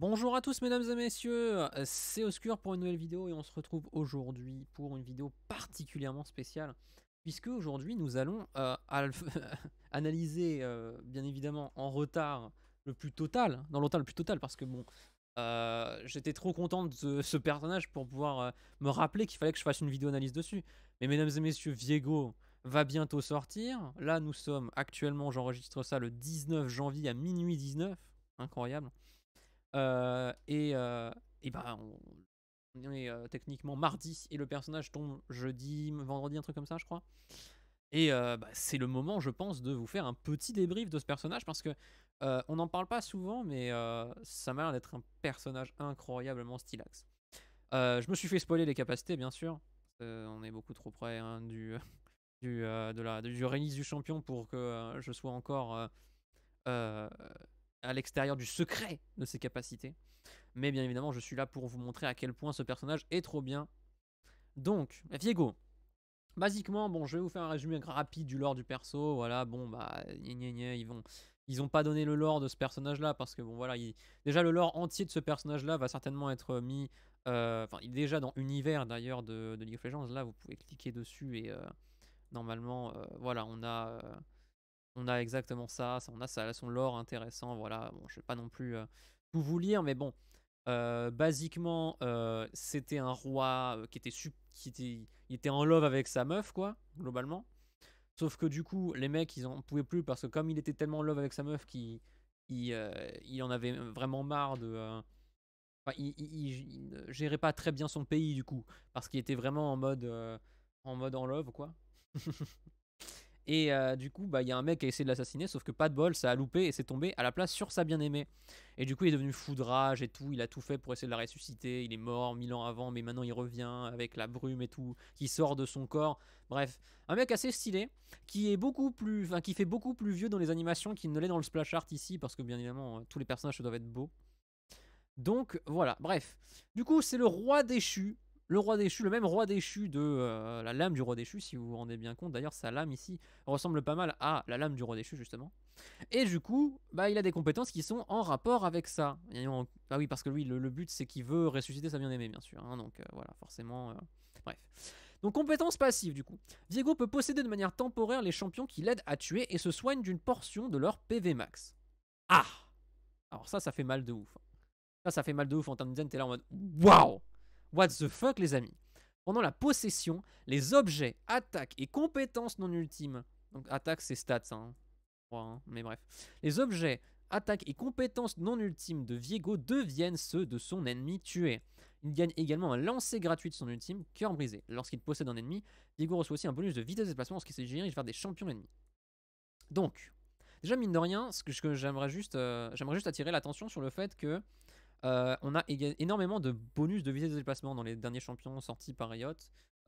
Bonjour à tous mesdames et messieurs, euh, c'est Oscure pour une nouvelle vidéo et on se retrouve aujourd'hui pour une vidéo particulièrement spéciale puisque aujourd'hui nous allons euh, analyser euh, bien évidemment en retard le plus total, hein, dans le le plus total parce que bon, j'étais trop content de ce personnage pour pouvoir me rappeler qu'il fallait que je fasse une vidéo analyse dessus. Mais mesdames et messieurs, Viego va bientôt sortir, là nous sommes actuellement, j'enregistre ça le 19 janvier à minuit 19, incroyable. Euh, et, euh, et ben, on, est euh, techniquement mardi et le personnage tombe jeudi, vendredi, un truc comme ça, je crois. Et bah, c'est le moment, je pense, de vous faire un petit débrief de ce personnage parce que on n'en parle pas souvent, mais ça m'a l'air d'être un personnage incroyablement stylax. je me suis fait spoiler les capacités, bien sûr. on est beaucoup trop près hein, du, du, de la, du release du champion pour que je sois encore à l'extérieur du secret de ses capacités. Mais bien évidemment, je suis là pour vous montrer à quel point ce personnage est trop bien. Donc, Viego. Basiquement, bon, je vais vous faire un résumé rapide du lore du perso. Voilà, bon, bah, ils vont, ils ont pas donné le lore de ce personnage-là parce que bon, voilà, il... déjà le lore entier de ce personnage-là va certainement être mis, euh, enfin, il déjà dans univers d'ailleurs de, League of Legends. Là, vous pouvez cliquer dessus et euh, normalement, euh, voilà, on a on a exactement ça, on a ça, son lore intéressant, voilà, bon, je vais pas non plus euh, vous lire, mais bon, euh, basiquement, euh, c'était un roi qui était, il était en love avec sa meuf, quoi, globalement. Sauf que du coup, les mecs, ils n'en pouvaient plus parce que comme il était tellement en love avec sa meuf qu'il il, en avait vraiment marre de... Enfin, il, il, gérait pas très bien son pays du coup, parce qu'il était vraiment en mode, en mode en love, quoi. Et euh, du coup, bah, il y a un mec qui a essayé de l'assassiner, sauf que pas de bol, ça a loupé et c'est tombé à la place sur sa bien-aimée. Et du coup, il est devenu fou de rage et tout, il a tout fait pour essayer de la ressusciter, il est mort mille ans avant, mais maintenant il revient avec la brume et tout, qui sort de son corps. Bref, un mec assez stylé, qui est beaucoup plus, enfin, qui fait beaucoup plus vieux dans les animations qu'il ne l'est dans le splash art ici, parce que bien évidemment, euh, tous les personnages doivent être beaux. Donc voilà, bref. Du coup, c'est le roi déchu le roi déchu, le même roi déchu de euh, la lame du roi déchu, si vous vous rendez bien compte. D'ailleurs, sa lame ici ressemble pas mal à la lame du roi déchu, justement. Et du coup, bah, il a des compétences qui sont en rapport avec ça. Ah Bah oui, parce que lui, le, but, c'est qu'il veut ressusciter sa bien-aimée, bien sûr. Hein. donc euh, voilà, forcément. Euh, bref. Donc, compétences passives, du coup. Diego peut posséder de manière temporaire les champions qui l'aident à tuer et se soignent d'une portion de leur PV max. Ah Alors ça, ça fait mal de ouf. Hein. Ça, ça fait mal de ouf en termes de zen. T'es là en mode Waouh What the fuck, les amis Pendant la possession, les objets, attaques et compétences non ultimes. Donc, attaque, c'est stats, hein, hein. mais bref. Les objets, attaques et compétences non ultimes de Viego deviennent ceux de son ennemi tué. Il gagne également un lancer gratuit de son ultime, cœur brisé. Lorsqu'il possède un ennemi, Viego reçoit aussi un bonus de vitesse de déplacement lorsqu'il s'agit de vers des champions ennemis. Donc, déjà mine de rien, ce que j'aimerais juste, euh, juste attirer l'attention sur le fait que euh, on a énormément de bonus de vitesse de déplacement dans les derniers champions sortis par Riot.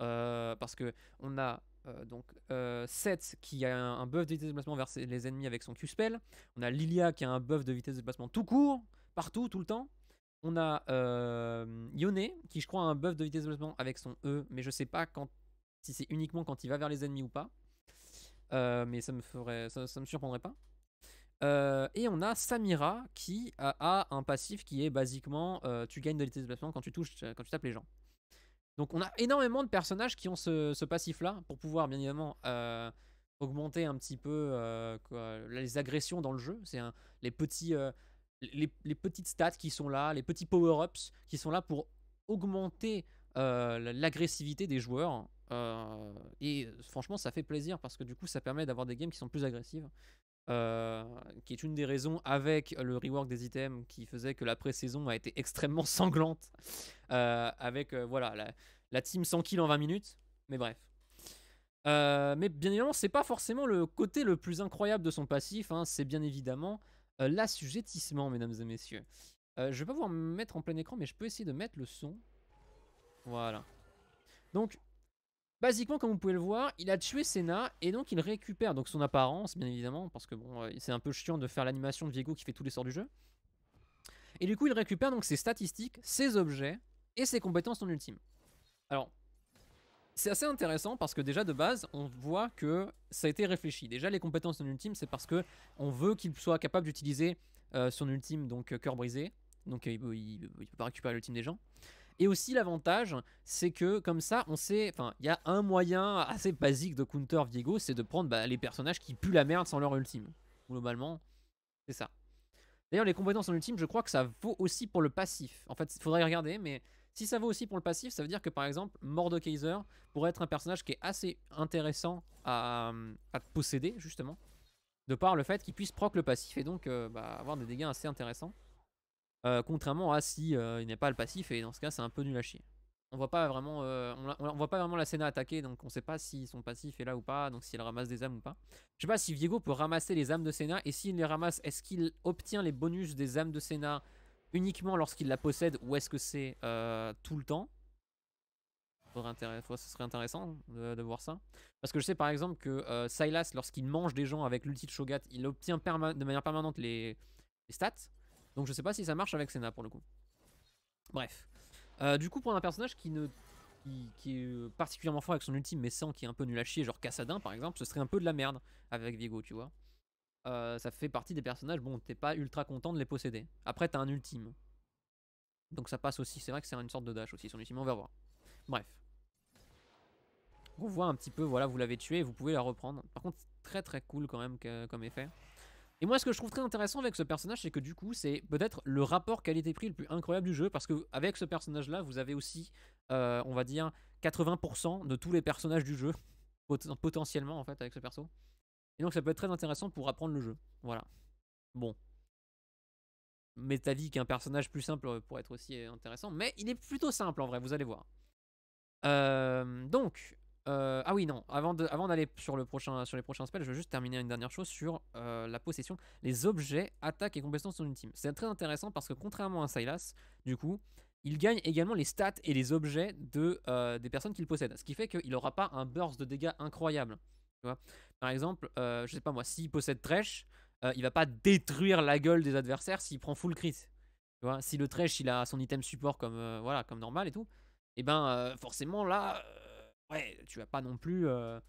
Euh, parce que on a euh, donc Seth qui a un, buff de vitesse de déplacement vers les ennemis avec son Q-spell. On a Lilia qui a un buff de vitesse de déplacement tout court, partout, tout le temps. On a Yone qui, je crois, a un buff de vitesse de déplacement avec son E, mais je sais pas quand, si c'est uniquement quand il va vers les ennemis ou pas. mais ça me ferait, ça me surprendrait pas. Euh, et on a Samira qui a, un passif qui est basiquement euh, tu gagnes de l'état de déplacement quand tu touches, euh, quand tu tapes les gens. Donc on a énormément de personnages qui ont ce, passif-là pour pouvoir bien évidemment augmenter un petit peu les agressions dans le jeu. C'est les petits, les, les, petites stats qui sont là, les petits power-ups qui sont là pour augmenter l'agressivité des joueurs. et franchement, ça fait plaisir parce que du coup, ça permet d'avoir des games qui sont plus agressives qui est une des raisons avec le rework des items qui faisait que la pré-saison a été extrêmement sanglante euh, avec euh, voilà la, team sans kill en 20 minutes mais bref euh, mais bien évidemment c'est pas forcément le côté le plus incroyable de son passif hein, c'est bien évidemment l'assujettissement mesdames et messieurs je vais pas pouvoir mettre en plein écran mais je peux essayer de mettre le son voilà donc Basiquement, comme vous pouvez le voir, il a tué Senna et donc il récupère donc son apparence, bien évidemment, parce que bon, euh, c'est un peu chiant de faire l'animation de Viego qui fait tous les sorts du jeu. Et du coup, il récupère donc ses statistiques, ses objets et ses compétences en ultime. Alors, c'est assez intéressant parce que déjà de base, on voit que ça a été réfléchi. Déjà, les compétences en ultime, c'est parce que on veut qu'il soit capable d'utiliser euh, son ultime, donc euh, cœur brisé. Donc il, ne peut pas récupérer l'ultime des gens. Et aussi l'avantage, c'est que comme ça, on sait, enfin, il y a un moyen assez basique de counter Viego, c'est de prendre bah, les personnages qui puent la merde sans leur ultime. Globalement, c'est ça. D'ailleurs, les compétences en ultime, je crois que ça vaut aussi pour le passif. En fait, il faudrait regarder, mais si ça vaut aussi pour le passif, ça veut dire que par exemple, Mordekaiser pourrait être un personnage qui est assez intéressant à, posséder, justement, de par le fait qu'il puisse proc le passif et donc euh, bah, avoir des dégâts assez intéressants. Euh, contrairement à si euh, il n'est pas le passif et dans ce cas c'est un peu nul à chier. On voit pas vraiment, euh, on, voit pas vraiment la Senna attaquer donc on ne sait pas si son passif est là ou pas, donc si elle ramasse des âmes ou pas. Je sais pas si Viego peut ramasser les âmes de Senna et s'il les ramasse, est-ce qu'il obtient les bonus des âmes de Senna uniquement lorsqu'il la possède ou est-ce que c'est tout le temps ce serait intéressant de, voir ça. Parce que je sais par exemple que Silas, lorsqu'il mange des gens avec l'ulti de Shogat, il obtient de manière permanente les stats. Donc je sais pas si ça marche avec Senna pour le coup. Bref. Euh, du coup, pour un personnage qui ne qui, est euh, particulièrement fort avec son ultime, mais sans qui est un peu nul à chier, genre Cassadin par exemple, ce serait un peu de la merde avec Viego, tu vois. Euh, ça fait partie des personnages, bon, t'es pas ultra content de les posséder. Après, t'as un ultime. Donc ça passe aussi, c'est vrai que c'est une sorte de dash aussi, son ultime, on va voir. Bref. On voit un petit peu, voilà, vous l'avez tué, vous pouvez la reprendre. Par contre, très très cool quand même comme effet. Et moi, ce que je trouve très intéressant avec ce personnage, c'est que du coup, c'est peut-être le rapport qualité-prix le plus incroyable du jeu, parce que avec ce personnage-là, vous avez aussi, euh, on va dire, 80% de tous les personnages du jeu, potentiellement en fait, avec ce perso. Et donc, ça peut être très intéressant pour apprendre le jeu. Voilà. Bon. Métallique, un personnage plus simple euh, pourrait être aussi euh, intéressant, mais il est plutôt simple en vrai, vous allez voir. donc, euh, ah oui, non, avant d'aller sur, le prochain, sur les prochains spells, je veux juste terminer une dernière chose sur euh, la possession. Les objets, attaques et compétences sont ultimes C'est très intéressant parce que contrairement à Silas, du coup, il gagne également les stats et les objets de, euh, des personnes qu'il possède. Ce qui fait qu'il n'aura pas un burst de dégâts incroyable. Par exemple, je sais pas moi, s'il possède Trèche, il va pas détruire la gueule des adversaires s'il prend full crit. Tu vois si le Trèche, il a son item support comme, voilà, comme normal et tout, et eh ben forcément là ouais, tu vas pas non plus. Euh,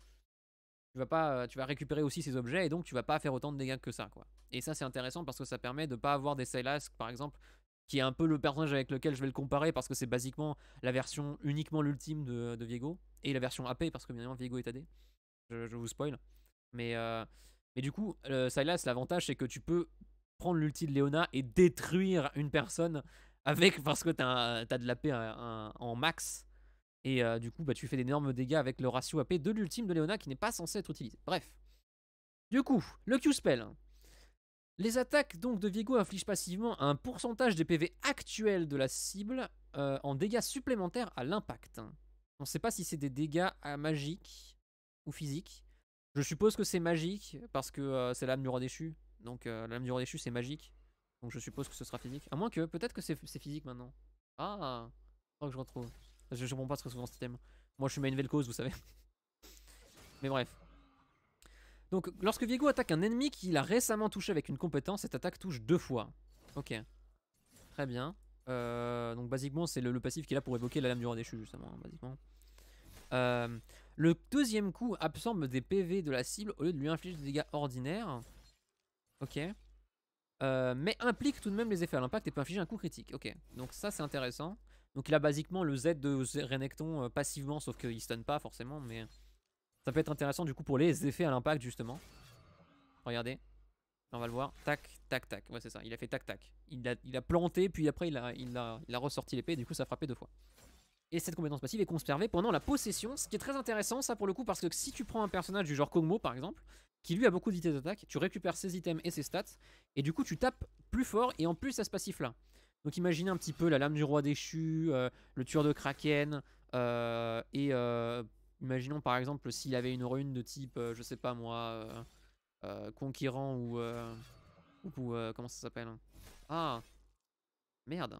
tu vas pas, tu vas récupérer aussi ces objets et donc tu vas pas faire autant de dégâts que ça, quoi. Et ça, c'est intéressant parce que ça permet de pas avoir des Silas, par exemple, qui est un peu le personnage avec lequel je vais le comparer parce que c'est basiquement la version uniquement l'ultime de, de Viego et la version AP parce que bien évidemment Viego est AD. Je, je vous spoil. Mais, euh, du coup, Silas, l'avantage c'est que tu peux prendre l'ulti de Léona et détruire une personne avec parce que t'as as de la paix euh, en max et euh, du coup, bah, tu fais d'énormes dégâts avec le ratio AP de l'ultime de Leona qui n'est pas censé être utilisé. Bref. Du coup, le Q-Spell. Les attaques donc de Viego infligent passivement un pourcentage des PV actuels de la cible euh, en dégâts supplémentaires à l'impact. On ne sait pas si c'est des dégâts ah, magiques ou physiques. Je suppose que c'est magique parce que euh, c'est l'âme du roi déchu. Donc l'âme du roi déchu c'est magique. Donc je suppose que ce sera physique. À moins que peut-être que c'est physique maintenant. Ah, je crois que je retrouve. Je je comprends pas très souvent ce thème Moi je suis main cause vous savez. Mais bref. Donc lorsque Viego attaque un ennemi qu'il a récemment touché avec une compétence, cette attaque touche deux fois. Ok. Très bien. Euh, donc basiquement c'est le, passif qui est là pour évoquer la lame du roi déchu justement, basiquement. Euh, le deuxième coup absorbe des PV de la cible au lieu de lui infliger des dégâts ordinaires. Ok. Euh, mais implique tout de même les effets à l'impact et peut infliger un coup critique. Ok, donc ça c'est intéressant. Donc il a basiquement le Z de Renekton euh, passivement, sauf qu'il stun pas forcément, mais ça peut être intéressant du coup pour les effets à l'impact justement. Regardez, on va le voir, tac, tac, tac, ouais c'est ça, il a fait tac, tac. Il a, planté, puis après il a, il a, ressorti l'épée, du coup ça a frappé deux fois. Et cette compétence passive est conservée pendant la possession, ce qui est très intéressant ça pour le coup, parce que si tu prends un personnage du genre Kongmo par exemple, qui lui a beaucoup d'items d'attaque, tu récupères ses items et ses stats, et du coup tu tapes plus fort et en plus à ce passif là. Donc imaginez un petit peu la lame du roi déchu, euh, le tueur de Kraken, euh, et euh, imaginons par exemple s'il avait une rune de type, je sais pas moi, conquérant ou... ou comment ça s'appelle Ah Merde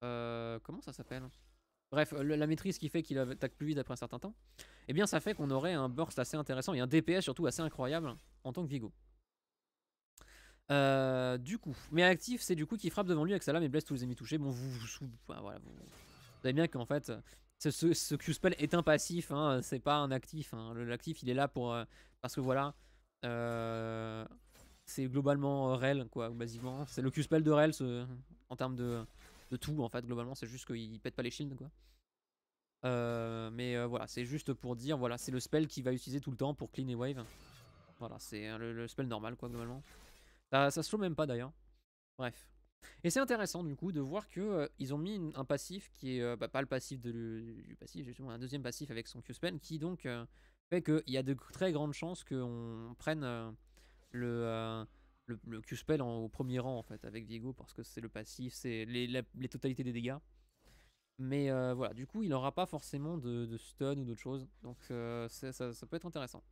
Comment ça s'appelle Bref, la maîtrise qui fait qu'il attaque plus vite après un certain temps, eh bien ça fait qu'on aurait un burst assez intéressant et un DPS surtout assez incroyable en tant que Vigo. Euh, du coup, mais actif, c'est du coup qui frappe devant lui avec sa lame et blesse tous les ennemis touchés. Bon, vous, voilà, vous, savez bien qu'en fait, ce, Q-spell est un passif, hein, c'est pas un actif. Hein. L'actif, il est là pour. Euh, parce que voilà. Euh, c'est globalement Rel, quoi, basiquement. C'est le Q-spell de Rel en termes de, de, tout, en fait, globalement. C'est juste qu'il pète pas les shields, quoi. mais voilà, c'est juste pour dire, voilà, c'est le spell qu'il va utiliser tout le temps pour clean et wave. Voilà, c'est hein, le, le spell normal, quoi, globalement. Bah, ça, se trouve même pas d'ailleurs. Bref. Et c'est intéressant du coup de voir que euh, ils ont mis un passif qui est euh, bah, pas le passif de, du, passif, justement un deuxième passif avec son Q-Spell qui donc euh, fait qu'il y a de très grandes chances qu'on prenne le, le, Q-Spell au premier rang en fait avec Diego parce que c'est le passif, c'est les, totalités des dégâts. Mais voilà, du coup il n'aura pas forcément de, stun ou d'autre chose, donc ça peut être intéressant.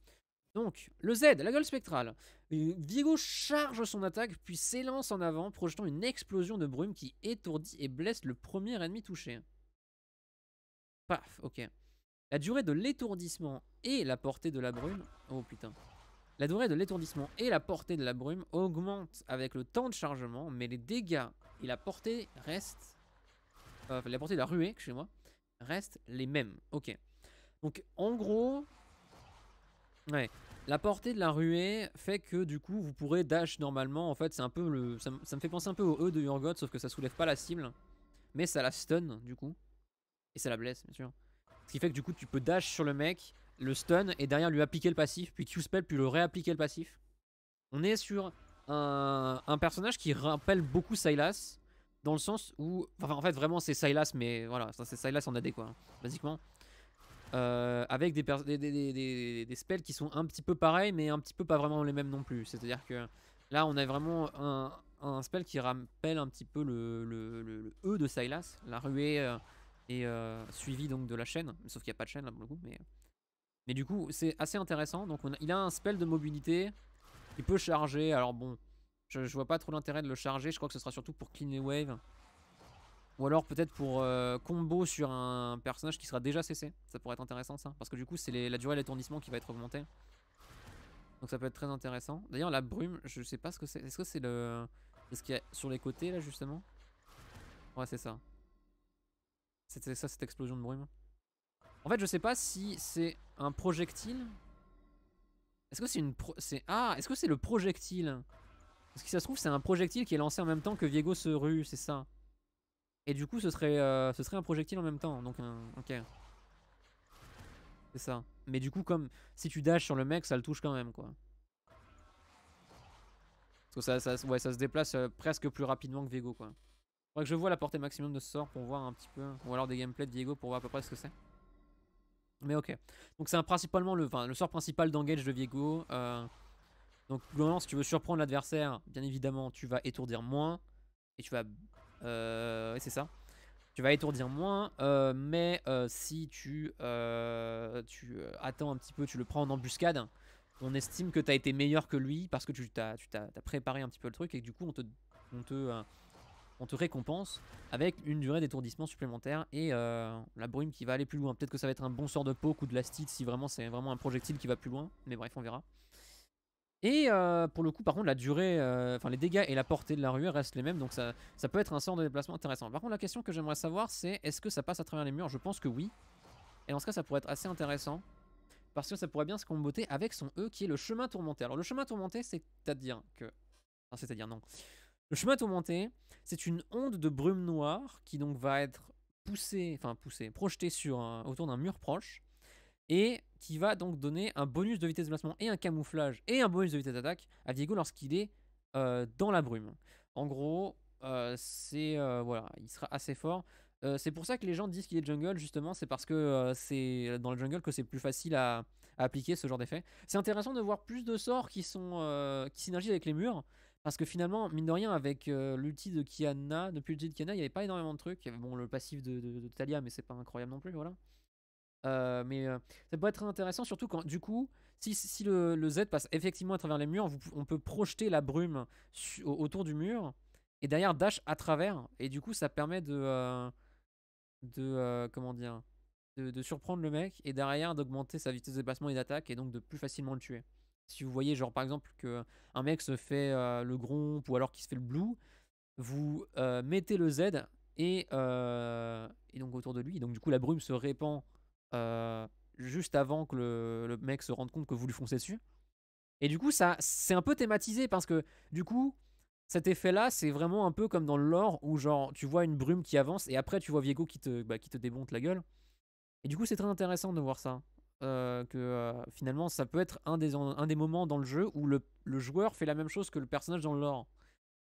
Donc, le Z, la gueule spectrale. Vigo charge son attaque, puis s'élance en avant, projetant une explosion de brume qui étourdit et blesse le premier ennemi touché. Paf, ok. La durée de l'étourdissement et la portée de la brume... Oh putain. La durée de l'étourdissement et la portée de la brume augmentent avec le temps de chargement, mais les dégâts et la portée restent... Enfin, euh, la portée de la ruée, chez moi, restent les mêmes. Ok. Donc, en gros, Ouais. La portée de la ruée fait que du coup vous pourrez dash normalement. En fait, c'est un peu le. Ça, me fait penser un peu au E de Urgot, sauf que ça soulève pas la cible. Mais ça la stun du coup. Et ça la blesse, bien sûr. Ce qui fait que du coup tu peux dash sur le mec, le stun et derrière lui appliquer le passif, puis Q-spell, puis le réappliquer le passif. On est sur un, personnage qui rappelle beaucoup Silas. Dans le sens où. Enfin, en fait, vraiment, c'est Silas, mais voilà, c'est Silas en AD quoi, hein, basiquement. Euh, avec des, des, spells qui sont un petit peu pareils, mais un petit peu pas vraiment les mêmes non plus. C'est-à-dire que là, on a vraiment un, spell qui rappelle un petit peu le, E de Silas, la ruée est euh, et euh, suivi donc de la chaîne. Sauf qu'il n'y a pas de chaîne là pour le coup, mais. Mais du coup, c'est assez intéressant. Donc, il a un spell de mobilité. Il peut charger. Alors, bon, je, je vois pas trop l'intérêt de le charger. Je crois que ce sera surtout pour cleaner wave. Ou alors peut-être pour euh, combo sur un personnage qui sera déjà cessé. Ça pourrait être intéressant ça. Parce que du coup c'est la durée de l'étourdissement qui va être augmentée. Donc ça peut être très intéressant. D'ailleurs la brume, je sais pas ce que c'est. Est-ce que c'est le... Est-ce qu'il y a sur les côtés là justement Ouais c'est ça. C'était ça cette explosion de brume. En fait je sais pas si c'est un projectile. Est-ce que c'est une... Pro... Ah est-ce que c'est le projectile Parce que si ça se trouve c'est un projectile qui est lancé en même temps que Viego se rue, c'est ça. Et du coup, ce serait, euh, ce serait un projectile en même temps. Donc, ok. C'est ça. Mais du coup, comme si tu dashes sur le mec, ça le touche quand même, quoi. Parce ça, ça, ouais, ça se déplace euh, presque plus rapidement que Viego, quoi. Faudrait que je vois la portée maximum de ce sort pour voir un petit peu. Ou alors des gameplays de Viego pour voir à peu près ce que c'est. Mais ok. Donc c'est principalement le, le sort principal d'engage de Viego. Euh. donc globalement, si tu veux surprendre l'adversaire, bien évidemment, tu vas étourdir moins. Et tu vas euh, c'est ça. Tu vas étourdir moins, euh, mais euh, si tu, attends un petit peu, tu le prends en embuscade, on estime que tu as été meilleur que lui parce que tu t'as préparé un petit peu le truc et du coup on te, te, récompense avec une durée d'étourdissement supplémentaire et la brume qui va aller plus loin. Peut-être que ça va être un bon sort de poke ou de la si vraiment c'est vraiment un projectile qui va plus loin, mais bref on verra. Et euh, pour le coup, par contre, la durée, euh, enfin les dégâts et la portée de la ruée restent les mêmes, donc ça, ça peut être un sort de déplacement intéressant. Par contre, la question que j'aimerais savoir, c'est est-ce que ça passe à travers les murs Je pense que oui. Et en ce cas, ça pourrait être assez intéressant, parce que ça pourrait bien se comboter avec son E qui est le chemin tourmenté. Alors le chemin tourmenté, c'est-à-dire que... c'est-à-dire non. Le chemin tourmenté, c'est une onde de brume noire qui donc va être poussée, enfin poussée, projetée sur autour d'un mur proche, et qui va donc donner un bonus de vitesse de placement et un camouflage et un bonus de vitesse d'attaque à Diego lorsqu'il est euh, dans la brume. En gros, euh, c'est euh, voilà, il sera assez fort. c'est pour ça que les gens disent qu'il est jungle, justement, c'est parce que c'est dans le jungle que c'est plus facile à, appliquer ce genre d'effet. C'est intéressant de voir plus de sorts qui sont qui synergisent avec les murs, parce que finalement, mine de rien, avec l'ulti de Kiana, depuis l'ulti de Kiana, il n'y avait pas énormément de trucs. Il y avait bon, le passif de, de Talia, mais c'est pas incroyable non plus, voilà. Euh, mais euh, ça peut être intéressant, surtout quand, du coup, si, si le, Z passe effectivement à travers les murs, on peut projeter la brume autour du mur et derrière dash à travers. Et du coup, ça permet de. Euh, de comment dire de, de, surprendre le mec et derrière d'augmenter sa vitesse de déplacement et d'attaque et donc de plus facilement le tuer. Si vous voyez, genre par exemple, que un mec se fait le gromp ou alors qu'il se fait le blue, vous mettez le Z et, et donc autour de lui. Donc, du coup, la brume se répand euh, juste avant que le, mec se rende compte que vous lui foncez dessus. Et du coup, ça, c'est un peu thématisé parce que du coup, cet effet-là, c'est vraiment un peu comme dans le lore où genre tu vois une brume qui avance et après tu vois Viego qui te, bah, qui te démonte la gueule. Et du coup, c'est très intéressant de voir ça. Euh, que euh, finalement, ça peut être un des, un des moments dans le jeu où le, joueur fait la même chose que le personnage dans le lore.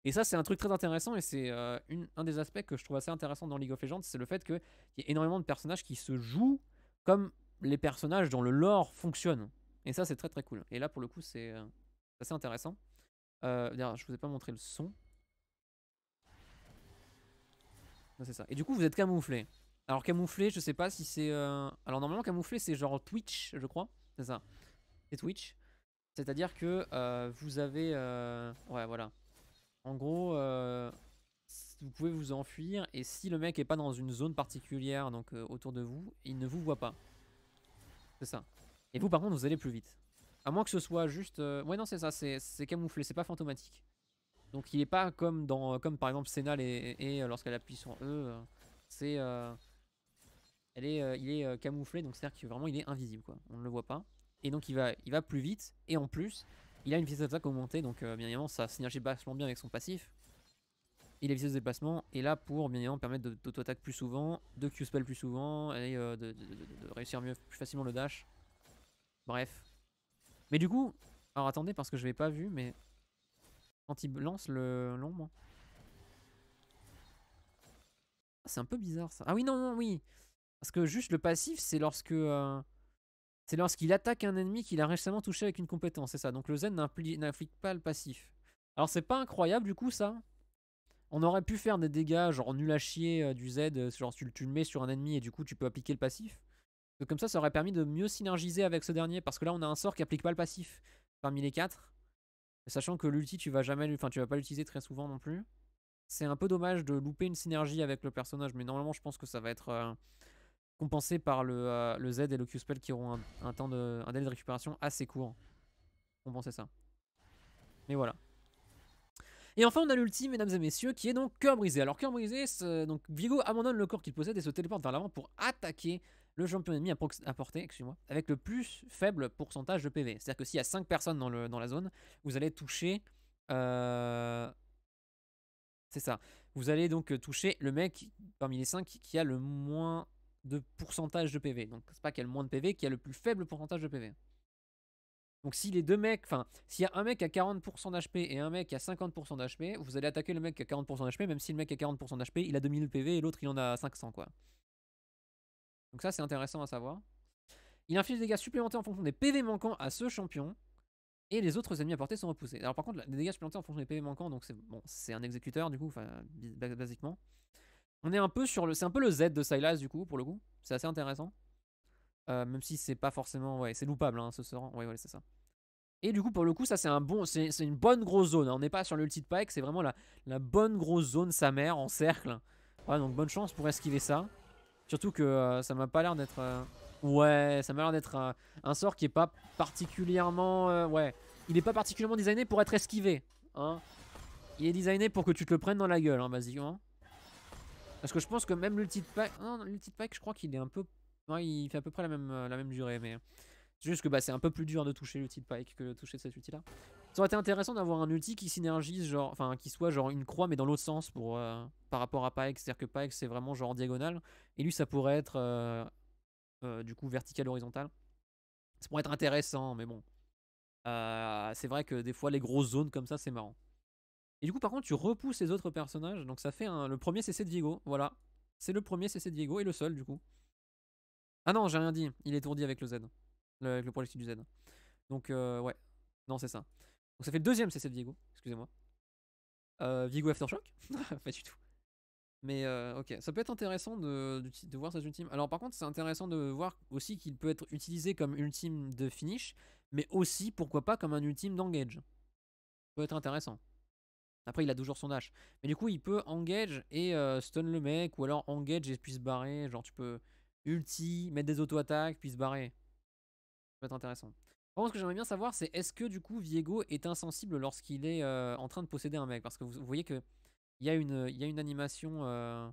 Et ça, c'est un truc très intéressant et c'est un des aspects que je trouve assez intéressant dans League of Legends, c'est le fait qu'il y a énormément de personnages qui se jouent comme les personnages dont le lore fonctionne. Et ça, c'est très très cool. Et là, pour le coup, c'est euh, assez intéressant. Euh, d'ailleurs, je vous ai pas montré le son. Ah, c'est ça. Et du coup, vous êtes camouflé. Alors, camouflé, je sais pas si c'est. Euh, alors, normalement, camouflé, c'est genre Twitch, je crois. C'est ça. C'est Twitch. C'est-à-dire que euh, vous avez. Ouais, voilà. En gros, vous pouvez vous enfuir et si le mec est pas dans une zone particulière donc euh, autour de vous, il ne vous voit pas. C'est ça. Et vous par contre vous allez plus vite. À moins que ce soit juste... Oui, euh, Ouais non c'est ça, c'est camouflé, c'est pas fantomatique. Donc il est pas comme dans comme par exemple Sénal et, euh, lorsqu'elle appuie sur E, c'est... Elle est, il est camouflé, donc c'est-à-dire que vraiment il est invisible quoi, on ne le voit pas. Et donc il va, il va plus vite, et en plus, il a une vitesse d'attaque augmentée, donc bien évidemment ça synergie vachement bien avec son passif il visé de déplacement et là pour bien évidemment permettre d'auto-attaque plus souvent, de Q-spell plus souvent, et euh, de, réussir mieux, plus facilement le dash. Bref. Mais du coup, alors attendez parce que je l'ai pas vu, mais quand il lance le l'ombre... Ah, c'est un peu bizarre ça. Ah oui, non, non, oui Parce que juste le passif, c'est lorsque... Euh, c'est lorsqu'il attaque un ennemi qu'il a récemment touché avec une compétence, c'est ça. Donc le zen n'inflige pas le passif. Alors c'est pas incroyable du coup ça on aurait pu faire des dégâts, genre nul à chier euh, du Z, euh, genre tu, le mets sur un ennemi et du coup tu peux appliquer le passif. comme ça, ça aurait permis de mieux synergiser avec ce dernier, parce que là on a un sort qui n'applique pas le passif parmi les quatre. Sachant que l'ulti tu vas jamais, enfin tu vas pas l'utiliser très souvent non plus. C'est un peu dommage de louper une synergie avec le personnage, mais normalement je pense que ça va être euh, compensé par le, le, Z et le Q-Spell qui auront un, un temps un délai de récupération assez court. Compenser ça. Mais voilà. Et enfin, on a l'ultime, mesdames et messieurs, qui est donc Cœur Brisé. Alors, Cœur Brisé, euh, donc Vigo abandonne le corps qu'il possède et se téléporte vers l'avant pour attaquer le champion ennemi à, portée, excuse-moi, avec le plus faible pourcentage de PV. C'est-à-dire que s'il y a 5 personnes dans, le, dans la zone, vous allez toucher... Euh, c'est ça. Vous allez donc euh, toucher le mec parmi les 5 qui a le moins de pourcentage de PV. Donc c'est pas qu'il a le moins de PV, qui a le plus faible pourcentage de PV. Donc si les deux mecs, enfin, s'il y a un mec à 40% d'HP et un mec à 50% d'HP, vous allez attaquer le mec à 40% d'HP, même si le mec à 40% d'HP, il a 2000 PV et l'autre, il en a 500, quoi. Donc ça, c'est intéressant à savoir. Il inflige des dégâts supplémentaires en fonction des PV manquants à ce champion, et les autres ennemis à portée sont repoussés. Alors par contre, les dégâts supplémentaires en fonction des PV manquants, donc c'est bon, c'est un exécuteur, du coup, enfin, basiquement. On est un peu sur le... C'est un peu le Z de Silas, du coup, pour le coup. C'est assez intéressant. Euh, même si c'est pas forcément. Ouais, c'est loupable, hein, ce sort. Ouais, ouais, c'est ça. Et du coup, pour le coup, ça, c'est un bon, c'est une bonne grosse zone. Hein. On n'est pas sur le de pike, c'est vraiment la, la bonne grosse zone, sa mère, en cercle. Ouais, ah, donc bonne chance pour esquiver ça. Surtout que euh, ça m'a pas l'air d'être... Euh, ouais, ça m'a l'air d'être un sort qui est pas particulièrement... ouais, il est pas particulièrement designé pour être esquivé. Hein. Il est designé pour que tu te le prennes dans la gueule, hein, basiquement. Parce que je pense que même le de pike... Non, l'ulti je crois qu'il est un peu il fait à peu près la même, euh, la même durée, mais c'est juste que bah, c'est un peu plus dur de toucher l'outil de Pike que de toucher cet outil-là. Ça aurait été intéressant d'avoir un outil qui synergise, genre, enfin, qui soit genre une croix, mais dans l'autre sens pour, euh, par rapport à Pike. C'est-à-dire que Pike, c'est vraiment genre en diagonale, et lui, ça pourrait être euh, du coup vertical horizontal. Ça pourrait être intéressant, mais bon. c'est vrai que des fois, les grosses zones comme ça, c'est marrant. Et du coup, par contre, tu repousses les autres personnages, donc ça fait le premier CC de Diego voilà. C'est le premier CC de Diego et le seul, du coup. Ah non, j'ai rien dit. Il est étourdi avec le Z. Le, avec le projectile du Z. Donc, euh, ouais. Non, c'est ça. Donc, ça fait le deuxième c'est de Vigo. Excusez-moi. Euh, Vigo Aftershock Pas du tout. Mais euh, ok, ça peut être intéressant de, de, voir ses ultime. Alors par contre, c'est intéressant de voir aussi qu'il peut être utilisé comme ultime de finish, mais aussi, pourquoi pas, comme un ultime d'engage. Ça peut être intéressant. Après, il a toujours son dash. Mais du coup, il peut engage et euh, stun le mec, ou alors engage et puis se barrer. Genre, tu peux, ulti, mettre des auto-attaques, puis se barrer. Ça peut être intéressant. Par contre, ce que j'aimerais bien savoir, c'est est-ce que du coup Viego est insensible lorsqu'il est euh, en train de posséder un mec Parce que vous, voyez que il y, a une, y a une animation. Euh,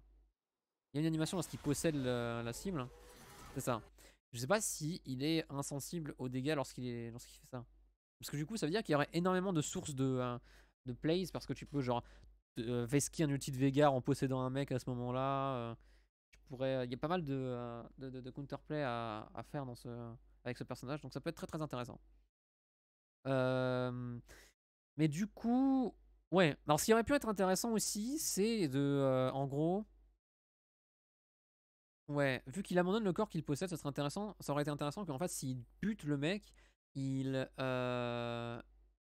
il y a une animation lorsqu'il possède la, cible. C'est ça. Je sais pas si il est insensible aux dégâts lorsqu'il lorsqu'il fait ça. Parce que du coup, ça veut dire qu'il y aurait énormément de sources de, euh, de plays parce que tu peux genre vesquer un ulti de Vega en possédant un mec à ce moment-là. Il y a pas mal de, euh, de, counterplay à, faire dans ce, avec ce personnage, donc ça peut être très très intéressant. Euh, mais du coup, ouais. Alors, ce qui aurait pu être intéressant aussi, c'est de. Euh, en gros. Ouais, vu qu'il abandonne le corps qu'il possède, ça serait intéressant. Ça aurait été intéressant qu'en fait, s'il bute le mec, il.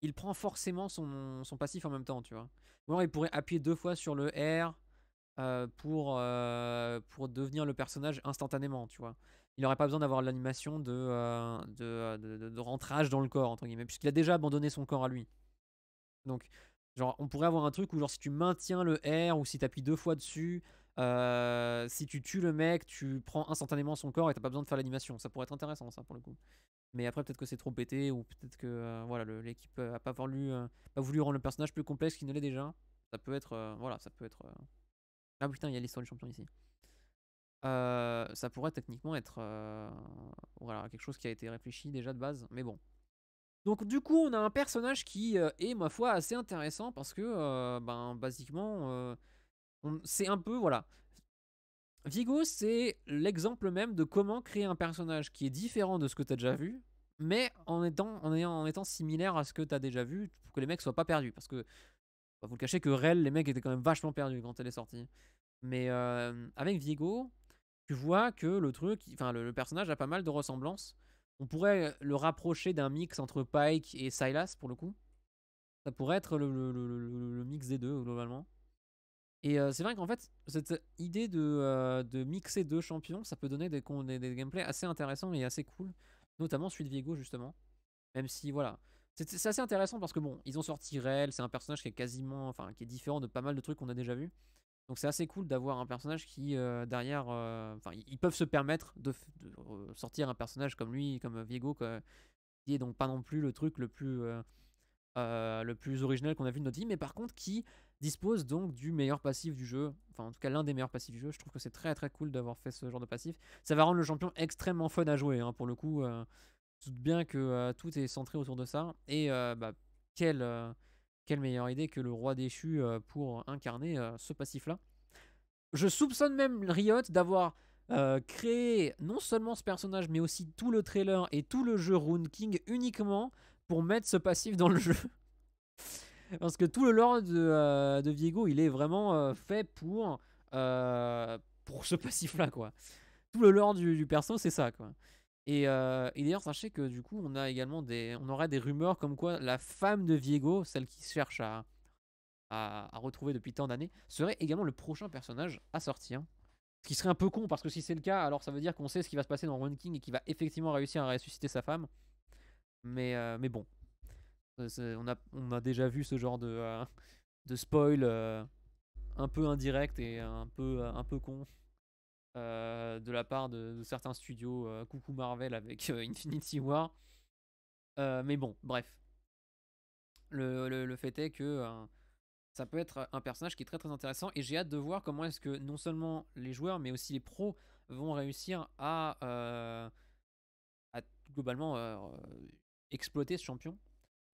il prend forcément son, son, passif en même temps, tu vois. Ou alors, il pourrait appuyer deux fois sur le R euh, pour, euh, pour devenir le personnage instantanément, tu vois. Il n'aurait pas besoin d'avoir l'animation euh, de, de, de, rentrage dans le corps, entre guillemets, puisqu'il a déjà abandonné son corps à lui. Donc, genre, on pourrait avoir un truc où, genre, si tu maintiens le R ou si tu appuies deux fois dessus, si tu tues le mec, tu prends instantanément son corps et t'as pas besoin de faire l'animation. Ça pourrait être intéressant, ça, pour le coup. Mais après, peut-être que c'est trop pété ou peut-être que voilà l'équipe a pas voulu, pas voulu rendre le personnage plus complexe qu'il ne l'est déjà. Ça peut être, voilà, ça peut être ah putain, il y a l'histoire du champion ici. Euh, ça pourrait techniquement être euh, voilà, quelque chose qui a été réfléchi déjà de base, mais bon. Donc du coup, on a un personnage qui euh, est, ma foi, assez intéressant parce que, ben, basiquement, c'est un peu, voilà. Vigo, c'est l'exemple même de comment créer un personnage qui est différent de ce que tu as déjà vu, mais en étant, en, ayant, en étant similaire à ce que tu as déjà vu, pour que les mecs soient pas perdus. Parce que pas vous le cacher que Rel, les mecs étaient quand même vachement perdus quand elle est sortie. Mais euh, avec Viego, tu vois que le truc, enfin le, personnage a pas mal de ressemblances. On pourrait le rapprocher d'un mix entre Pike et Silas pour le coup. Ça pourrait être le, mix des deux globalement. Et euh, c'est vrai qu'en fait, cette idée de, euh, mixer deux champions, ça peut donner des, des gameplays assez intéressants et assez cool. Notamment celui de Viego justement. Même si voilà, c'est assez intéressant parce que bon, ils ont sorti Rel, c'est un personnage qui est quasiment, enfin, qui est différent de pas mal de trucs qu'on a déjà vu. Donc c'est assez cool d'avoir un personnage qui euh, derrière, euh, enfin, ils peuvent se permettre de, sortir un personnage comme lui, comme euh, Viego, qui est donc pas non plus le truc le plus le plus original qu'on a vu de notre vie, mais par contre qui dispose donc du meilleur passif du jeu, enfin en tout cas l'un des meilleurs passifs du jeu. Je trouve que c'est très très cool d'avoir fait ce genre de passif. Ça va rendre le champion extrêmement fun à jouer, hein, pour le coup doute bien que euh, tout est centré autour de ça. Et euh, bah, quelle, euh, quelle, meilleure idée que le roi déchu pour incarner ce passif-là. Je soupçonne même Riot d'avoir créé non seulement ce personnage, mais aussi tout le trailer et tout le jeu Rune King uniquement pour mettre ce passif dans le jeu. Parce que tout le lore de, de Viego, il est vraiment fait pour, pour ce passif-là, quoi. Tout le lore du, du perso, c'est ça, quoi. Et, d'ailleurs, sachez que du coup, on a également des, on aura des rumeurs comme quoi la femme de Viego, celle qui cherche à, à, retrouver depuis tant d'années, serait également le prochain personnage à sortir. Ce qui serait un peu con parce que si c'est le cas, alors ça veut dire qu'on sait ce qui va se passer dans One King et qu'il va effectivement réussir à ressusciter sa femme. Mais, mais bon, on a, on a, déjà vu ce genre de, euh, de spoil un peu indirect et un peu, un peu con. Euh, de la part de, certains studios, euh, coucou Marvel avec euh, Infinity War. mais bon, bref. Le, fait est que ça peut être un personnage qui est très très intéressant et j'ai hâte de voir comment est-ce que non seulement les joueurs mais aussi les pros vont réussir à, globalement exploiter ce champion.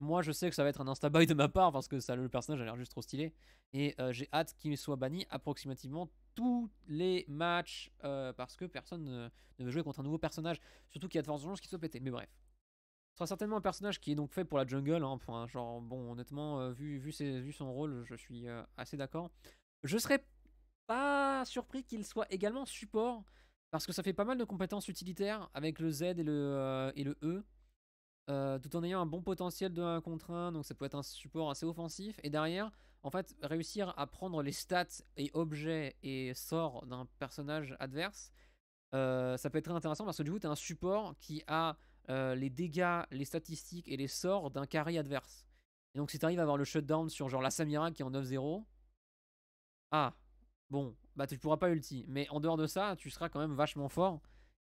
Moi je sais que ça va être un insta de ma part parce que ça, le personnage a l'air juste trop stylé et j'ai hâte qu'il soit banni approximativement tous les matchs euh, parce que personne ne veut jouer contre un nouveau personnage, surtout qu'il y a de fortes chances qu'il soit pété. Mais bref. Ce sera certainement un personnage qui est donc fait pour la jungle, hein, un Genre, bon, honnêtement, euh, vu, vu, ses, vu, son rôle, je suis euh, assez d'accord. Je serais pas surpris qu'il soit également support, parce que ça fait pas mal de compétences utilitaires avec le Z et le, et le E. tout en ayant un bon potentiel de 1 contre 1, donc ça peut être un support assez offensif. Et derrière, en fait, réussir à prendre les stats et objets et sorts d'un personnage adverse, euh, ça peut être très intéressant parce que du coup, tu as un support qui a euh, les dégâts, les statistiques et les sorts d'un carré adverse. Et donc, si tu arrives à avoir le shutdown sur genre la Samira qui est en 9-0, ah, bon, bah tu pourras pas ulti. Mais en dehors de ça, tu seras quand même vachement fort.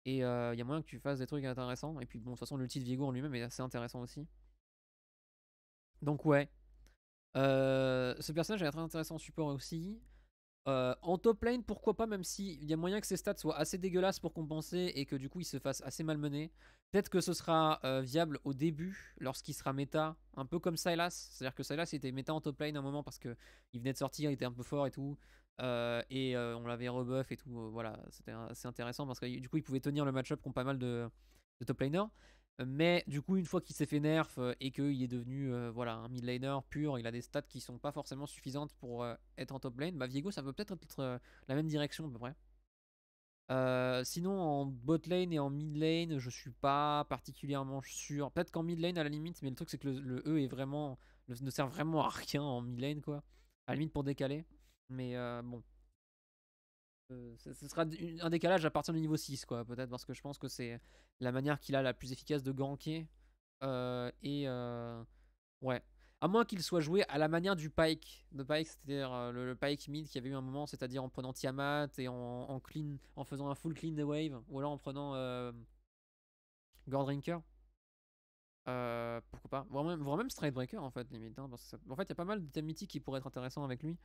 Et il euh, y a moyen que tu fasses des trucs intéressants. Et puis bon, de toute façon, l'ulti de Vigo en lui-même est assez intéressant aussi. Donc ouais, euh, ce personnage est très intéressant en support aussi. Euh, en top lane, pourquoi pas, même s'il y a moyen que ses stats soient assez dégueulasses pour compenser et que du coup il se fasse assez malmener. Peut-être que ce sera euh, viable au début, lorsqu'il sera méta, un peu comme Silas. C'est-à-dire que Silas était méta en top lane à un moment parce qu'il venait de sortir, il était un peu fort et tout. et on l'avait rebuff et tout. voilà, c'était assez intéressant parce que du coup il pouvait tenir le match-up contre pas mal de, de top laners. Mais du coup, une fois qu'il s'est fait nerf euh, et qu'il est devenu euh, voilà, un mid laner pur, il a des stats qui sont pas forcément suffisantes pour euh, être en top lane, bah Viego ça peut peut-être être, la même direction à peu près. sinon en bot lane et en mid lane je suis pas particulièrement sûr. Peut-être qu'en mid lane à la limite mais le truc c'est que le, E est vraiment ne sert vraiment à rien en mid lane quoi. À la limite pour décaler. Mais bon, euh, ce sera un décalage à partir du niveau 6, quoi, peut-être, parce que je pense que c'est la manière qu'il a la plus efficace de ganker. Euh, et euh, ouais. À moins qu'il soit joué à la manière du Pike. De Pike, c'est-à-dire le, Pike mid qui avait eu un moment, c'est-à-dire en prenant Tiamat et en, clean, en faisant un full clean the wave, ou alors en prenant euh, Gordrinker. pourquoi pas voire même, voire en fait, limite. Hein, en fait, il y a pas mal de thèmes mythiques qui pourraient être intéressants avec lui.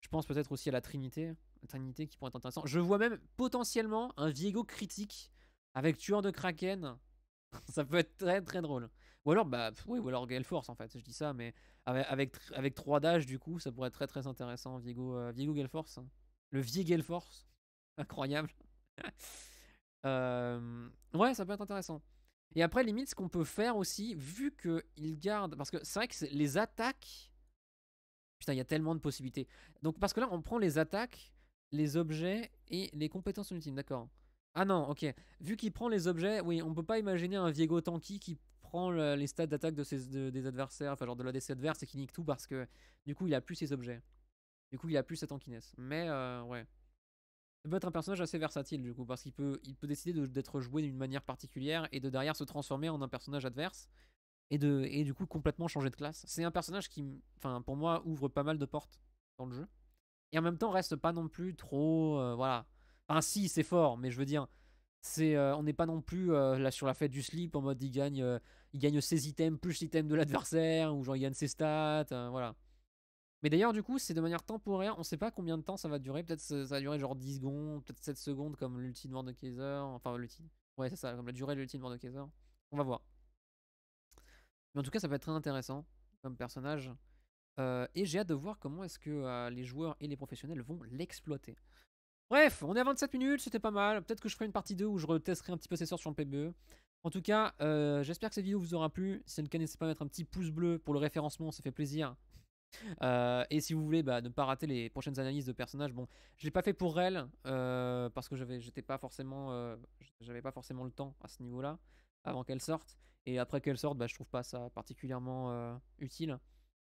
Je pense peut-être aussi à la Trinité, la Trinité qui pourrait être intéressant. Je vois même potentiellement un Viego critique avec tueur de Kraken. ça peut être très très drôle. Ou alors, bah, oui, ou alors Gale Force en fait, je dis ça, mais avec, avec, avec 3 d'âge du coup, ça pourrait être très très intéressant. Viego, euh, Gale Force. Le vieil Gale Force. Incroyable. Euh, ouais, ça peut être intéressant. Et après, limite, ce qu'on peut faire aussi, vu il garde... Parce que c'est vrai que les attaques Putain, il y a tellement de possibilités. Donc, parce que là, on prend les attaques, les objets et les compétences ultimes, d'accord. Ah non, ok. Vu qu'il prend les objets, oui, on peut pas imaginer un Viego Tanki qui prend les stats d'attaque de ses, des adversaires, enfin genre de l'ADC adverse et qui nique tout parce que du coup il a plus ses objets. Du coup il a plus sa tankiness. Mais euh, ouais. Ça peut être un personnage assez versatile du coup parce qu'il peut, il peut décider d'être joué d'une manière particulière et de derrière se transformer en un personnage adverse et, de, et du coup complètement changer de classe. C'est un personnage qui, enfin, pour moi, ouvre pas mal de portes dans le jeu. Et en même temps, reste pas non plus trop. Euh, voilà. Enfin, si, c'est fort, mais je veux dire, c'est, euh, on n'est pas non plus euh, là sur la fête du slip en mode il gagne, il gagne ses items plus l'item de l'adversaire, ou genre il gagne ses stats, voilà. Mais d'ailleurs, du coup, c'est de manière temporaire. On sait pas combien de temps ça va durer. Peut-être ça va durer genre 10 secondes, peut-être 7 secondes comme l'ulti de Mordekaiser. Enfin, l'ulti. Ouais, c'est ça, comme la durée de l'ulti de Mordekaiser. On va voir. Mais en tout cas, ça va être très intéressant comme personnage. Euh, et j'ai hâte de voir comment est-ce que euh, les joueurs et les professionnels vont l'exploiter. Bref, on est à 27 minutes, c'était pas mal. Peut-être que je ferai une partie 2 où je retesterai un petit peu ces sorts sur le PBE. En tout cas, euh, j'espère que cette vidéo vous aura plu. Si le ne n'hésitez pas, mettre un petit pouce bleu pour le référencement, ça fait plaisir. et si vous voulez bah, ne pas rater les prochaines analyses de personnages, bon, je l'ai pas fait pour elle parce que j'avais, j'étais pas j'avais pas forcément le temps à ce niveau-là avant qu'elle sorte. Et après qu'elle sorte, bah, je trouve pas ça particulièrement euh, utile.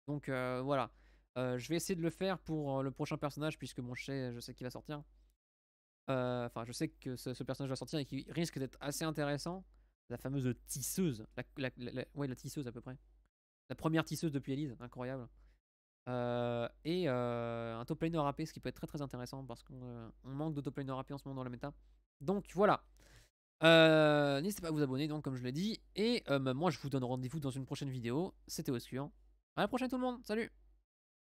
Donc euh, voilà. Euh, je vais essayer de le faire pour le prochain personnage, puisque mon je sais qu'il va sortir. Enfin, je sais que ce, personnage va sortir et qui risque d'être assez intéressant. La fameuse tisseuse. La, la, ouais, la tisseuse à peu près. La première tisseuse depuis Elise, incroyable. et un top laner AP, ce qui peut être très très intéressant parce qu'on manque de top laner AP en ce moment dans la méta. Donc voilà, euh, n'hésitez pas à vous abonner, donc, comme je l'ai dit. Et euh, bah, moi, je vous donne rendez-vous dans une prochaine vidéo. C'était Oscure. À la prochaine, tout le monde. Salut